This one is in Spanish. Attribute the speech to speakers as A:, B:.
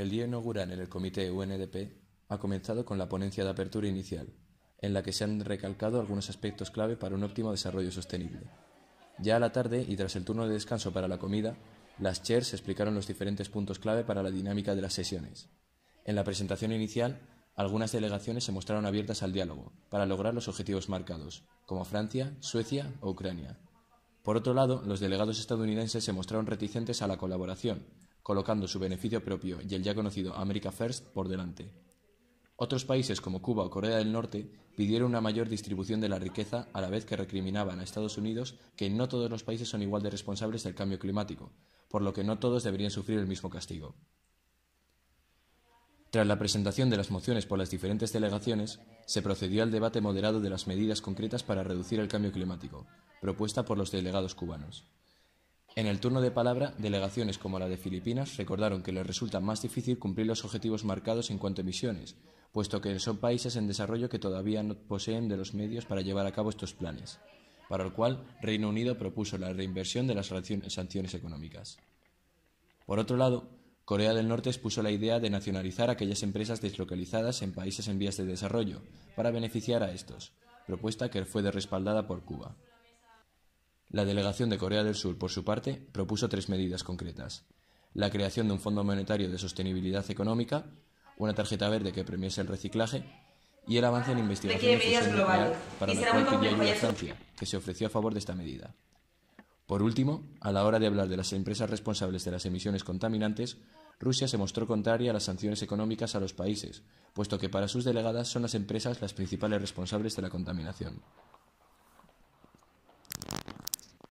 A: El día inaugural en el Comité UNDP ha comenzado con la ponencia de apertura inicial, en la que se han recalcado algunos aspectos clave para un óptimo desarrollo sostenible. Ya a la tarde y tras el turno de descanso para la comida, las chairs explicaron los diferentes puntos clave para la dinámica de las sesiones. En la presentación inicial, algunas delegaciones se mostraron abiertas al diálogo para lograr los objetivos marcados, como Francia, Suecia o Ucrania. Por otro lado, los delegados estadounidenses se mostraron reticentes a la colaboración, colocando su beneficio propio y el ya conocido America First por delante. Otros países como Cuba o Corea del Norte pidieron una mayor distribución de la riqueza a la vez que recriminaban a Estados Unidos que no todos los países son igual de responsables del cambio climático, por lo que no todos deberían sufrir el mismo castigo. Tras la presentación de las mociones por las diferentes delegaciones, se procedió al debate moderado de las medidas concretas para reducir el cambio climático, propuesta por los delegados cubanos. En el turno de palabra, delegaciones como la de Filipinas recordaron que les resulta más difícil cumplir los objetivos marcados en cuanto a emisiones, puesto que son países en desarrollo que todavía no poseen de los medios para llevar a cabo estos planes, para el cual Reino Unido propuso la reinversión de las sanciones económicas. Por otro lado, Corea del Norte expuso la idea de nacionalizar aquellas empresas deslocalizadas en países en vías de desarrollo, para beneficiar a estos, propuesta que fue respaldada por Cuba. La delegación de Corea del Sur, por su parte, propuso tres medidas concretas. La creación de un Fondo Monetario de Sostenibilidad Económica, una tarjeta verde que premiese el reciclaje y el avance en investigación de para la cual pidió ayuda que se ofreció a favor de esta medida. Por último, a la hora de hablar de las empresas responsables de las emisiones contaminantes, Rusia se mostró contraria a las sanciones económicas a los países, puesto que para sus delegadas son las empresas las principales responsables de la contaminación.